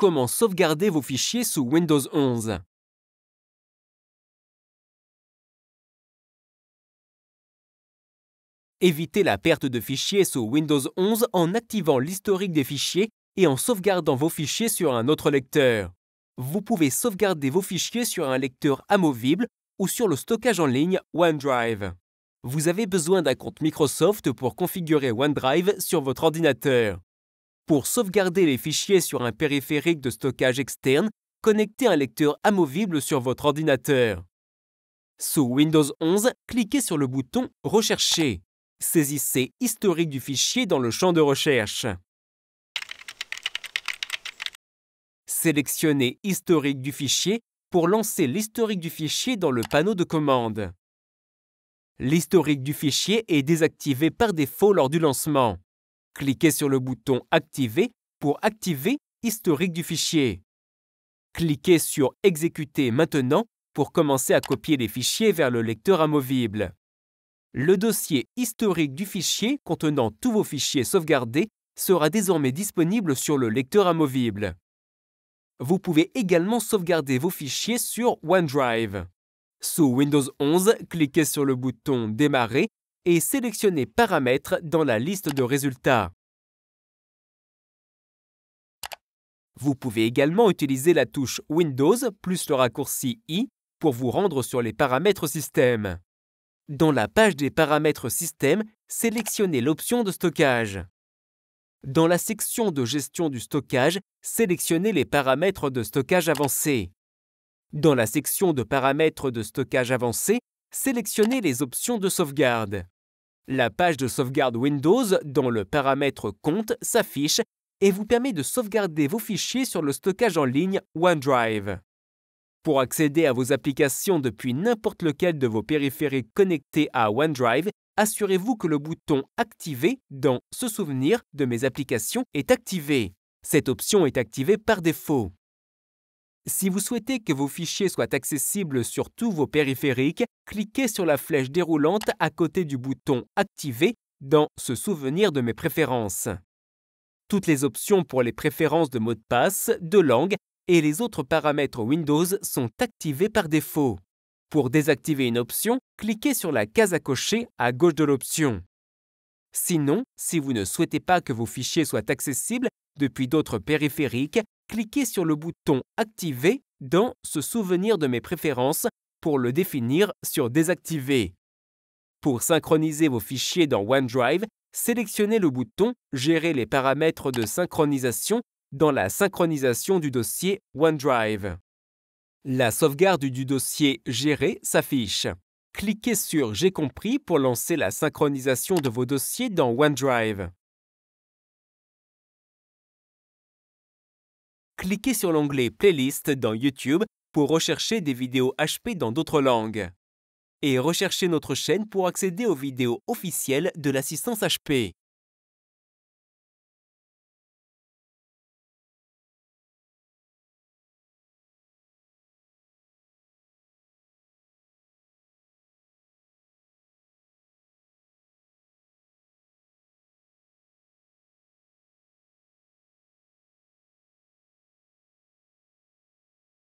Comment sauvegarder vos fichiers sous Windows 11 Évitez la perte de fichiers sous Windows 11 en activant l'historique des fichiers et en sauvegardant vos fichiers sur un autre lecteur. Vous pouvez sauvegarder vos fichiers sur un lecteur amovible ou sur le stockage en ligne OneDrive. Vous avez besoin d'un compte Microsoft pour configurer OneDrive sur votre ordinateur. Pour sauvegarder les fichiers sur un périphérique de stockage externe, connectez un lecteur amovible sur votre ordinateur. Sous Windows 11, cliquez sur le bouton Rechercher. Saisissez Historique du fichier dans le champ de recherche. Sélectionnez Historique du fichier pour lancer l'historique du fichier dans le panneau de commande. L'historique du fichier est désactivé par défaut lors du lancement. Cliquez sur le bouton Activer pour activer Historique du fichier. Cliquez sur Exécuter maintenant pour commencer à copier les fichiers vers le lecteur amovible. Le dossier historique du fichier contenant tous vos fichiers sauvegardés sera désormais disponible sur le lecteur amovible. Vous pouvez également sauvegarder vos fichiers sur OneDrive. Sous Windows 11, cliquez sur le bouton Démarrer et sélectionnez Paramètres dans la liste de résultats. Vous pouvez également utiliser la touche Windows plus le raccourci I pour vous rendre sur les paramètres système. Dans la page des paramètres système, sélectionnez l'option de stockage. Dans la section de gestion du stockage, sélectionnez les paramètres de stockage avancé. Dans la section de paramètres de stockage avancé, sélectionnez les options de sauvegarde. La page de sauvegarde Windows dont le paramètre Compte s'affiche et vous permet de sauvegarder vos fichiers sur le stockage en ligne OneDrive. Pour accéder à vos applications depuis n'importe lequel de vos périphériques connectés à OneDrive, assurez-vous que le bouton Activer dans Se souvenir de mes applications est activé. Cette option est activée par défaut. Si vous souhaitez que vos fichiers soient accessibles sur tous vos périphériques, cliquez sur la flèche déroulante à côté du bouton Activer dans Se souvenir de mes préférences toutes les options pour les préférences de mot de passe, de langue et les autres paramètres Windows sont activés par défaut. Pour désactiver une option, cliquez sur la case à cocher à gauche de l'option. Sinon, si vous ne souhaitez pas que vos fichiers soient accessibles depuis d'autres périphériques, cliquez sur le bouton Activer dans Se souvenir de mes préférences pour le définir sur Désactiver. Pour synchroniser vos fichiers dans OneDrive, sélectionnez le bouton Gérer les paramètres de synchronisation dans la synchronisation du dossier OneDrive. La sauvegarde du dossier Gérer s'affiche. Cliquez sur J'ai compris pour lancer la synchronisation de vos dossiers dans OneDrive. Cliquez sur l'onglet Playlist dans YouTube pour rechercher des vidéos HP dans d'autres langues et recherchez notre chaîne pour accéder aux vidéos officielles de l'assistance HP.